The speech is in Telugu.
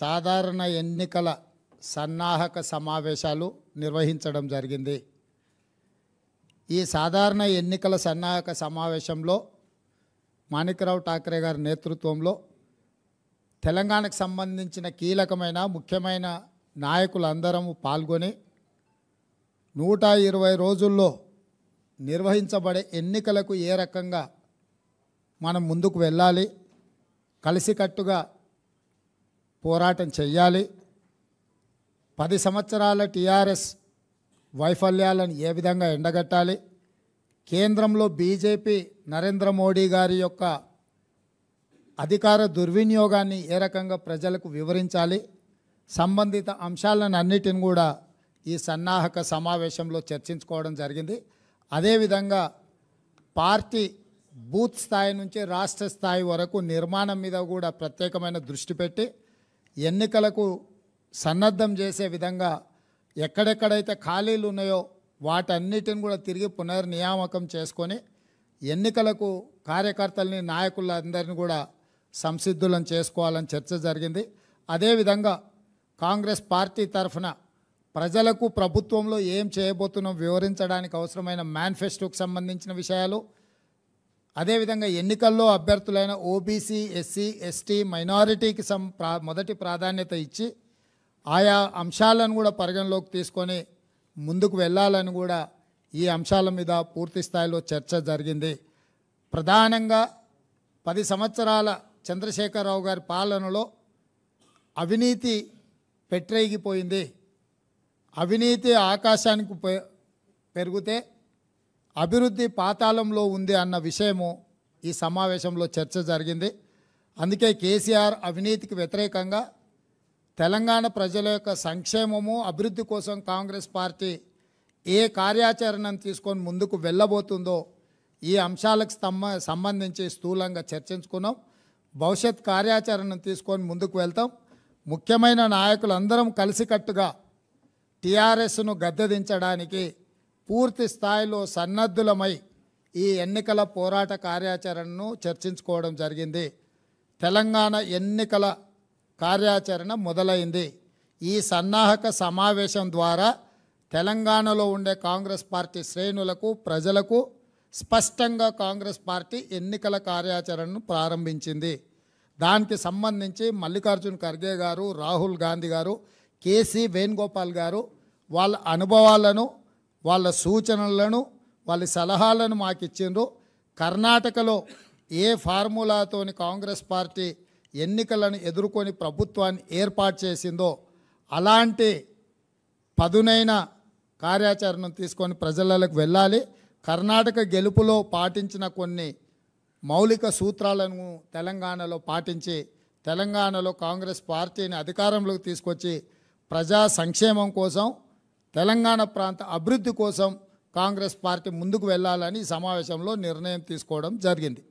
సాధారణ ఎన్నికల సన్నాహక సమావేశాలు నిర్వహించడం జరిగింది ఈ సాధారణ ఎన్నికల సన్నాహక సమావేశంలో మాణిక్రావు ఠాకరే గారి నేతృత్వంలో తెలంగాణకు సంబంధించిన కీలకమైన ముఖ్యమైన నాయకులందరము పాల్గొని నూట ఇరవై రోజుల్లో నిర్వహించబడే ఎన్నికలకు ఏ రకంగా మనం ముందుకు వెళ్ళాలి కలిసికట్టుగా పోరాటం చెయ్యాలి పది సంవత్సరాల టీఆర్ఎస్ వైఫల్యాలను ఏ విధంగా ఎండగట్టాలి కేంద్రంలో బీజేపీ నరేంద్ర మోడీ గారి యొక్క అధికార దుర్వినియోగాన్ని ఏ రకంగా ప్రజలకు వివరించాలి సంబంధిత అంశాలను అన్నిటిని కూడా ఈ సన్నాహక సమావేశంలో చర్చించుకోవడం జరిగింది అదేవిధంగా పార్టీ బూత్ స్థాయి నుంచి రాష్ట్ర స్థాయి వరకు నిర్మాణం మీద కూడా ప్రత్యేకమైన దృష్టి పెట్టి ఎన్నికలకు సన్నద్ధం చేసే విధంగా ఎక్కడెక్కడైతే ఖాళీలు ఉన్నాయో వాటన్నిటిని కూడా తిరిగి పునర్నియామకం చేసుకొని ఎన్నికలకు కార్యకర్తల్ని నాయకులందరినీ కూడా సంసిద్ధులను చేసుకోవాలని చర్చ జరిగింది అదేవిధంగా కాంగ్రెస్ పార్టీ తరఫున ప్రజలకు ప్రభుత్వంలో ఏం చేయబోతున్నాం వివరించడానికి అవసరమైన మేనిఫెస్టోకి సంబంధించిన విషయాలు అదేవిధంగా ఎన్నికల్లో అభ్యర్థులైన ఓబీసీ ఎస్సీ ఎస్టీ మైనారిటీకి సం ప్రా మొదటి ప్రాధాన్యత ఇచ్చి ఆయా అంశాలను కూడా పరిగణలోకి తీసుకొని ముందుకు వెళ్ళాలని కూడా ఈ అంశాల మీద పూర్తి స్థాయిలో చర్చ జరిగింది ప్రధానంగా పది సంవత్సరాల చంద్రశేఖరరావు గారి పాలనలో అవినీతి పెట్టేగిపోయింది అవినీతి ఆకాశానికి పెరిగితే అభివృద్ధి పాతాళంలో ఉంది అన్న విషయము ఈ సమావేశంలో చర్చ జరిగింది అందుకే కేసీఆర్ అవినీతికి వ్యతిరేకంగా తెలంగాణ ప్రజల యొక్క సంక్షేమము అభివృద్ధి కోసం కాంగ్రెస్ పార్టీ ఏ కార్యాచరణను తీసుకొని ముందుకు వెళ్ళబోతుందో ఈ అంశాలకు సంబంధించి స్థూలంగా చర్చించుకున్నాం భవిష్యత్ కార్యాచరణను తీసుకొని ముందుకు వెళ్తాం ముఖ్యమైన నాయకులందరం కలిసికట్టుగా టీఆర్ఎస్ను గద్దెదించడానికి పూర్తి స్థాయిలో సన్నద్ధులమై ఈ ఎన్నికల పోరాట కార్యాచరణను చర్చించుకోవడం జరిగింది తెలంగాణ ఎన్నికల కార్యాచరణ మొదలైంది ఈ సన్నాహక సమావేశం ద్వారా తెలంగాణలో ఉండే కాంగ్రెస్ పార్టీ శ్రేణులకు ప్రజలకు స్పష్టంగా కాంగ్రెస్ పార్టీ ఎన్నికల కార్యాచరణను ప్రారంభించింది దానికి సంబంధించి మల్లికార్జున్ ఖర్గే గారు రాహుల్ గాంధీ గారు కేసీ వేణుగోపాల్ గారు వాళ్ళ అనుభవాలను వాళ్ళ సూచనలను వాళ్ళ సలహాలను మాకు ఇచ్చిండ్రు కర్ణాటకలో ఏ ఫార్ములాతోని కాంగ్రెస్ పార్టీ ఎన్నికలను ఎదుర్కొని ప్రభుత్వాన్ని ఏర్పాటు చేసిందో అలాంటి పదునైన కార్యాచరణను తీసుకొని ప్రజలకు వెళ్ళాలి కర్ణాటక గెలుపులో పాటించిన కొన్ని మౌలిక సూత్రాలను తెలంగాణలో పాటించి తెలంగాణలో కాంగ్రెస్ పార్టీని అధికారంలోకి తీసుకొచ్చి ప్రజా సంక్షేమం కోసం తెలంగాణ ప్రాంత అభివృద్ధి కోసం కాంగ్రెస్ పార్టీ ముందుకు వెళ్ళాలని సమావేశంలో నిర్ణయం తీసుకోవడం జరిగింది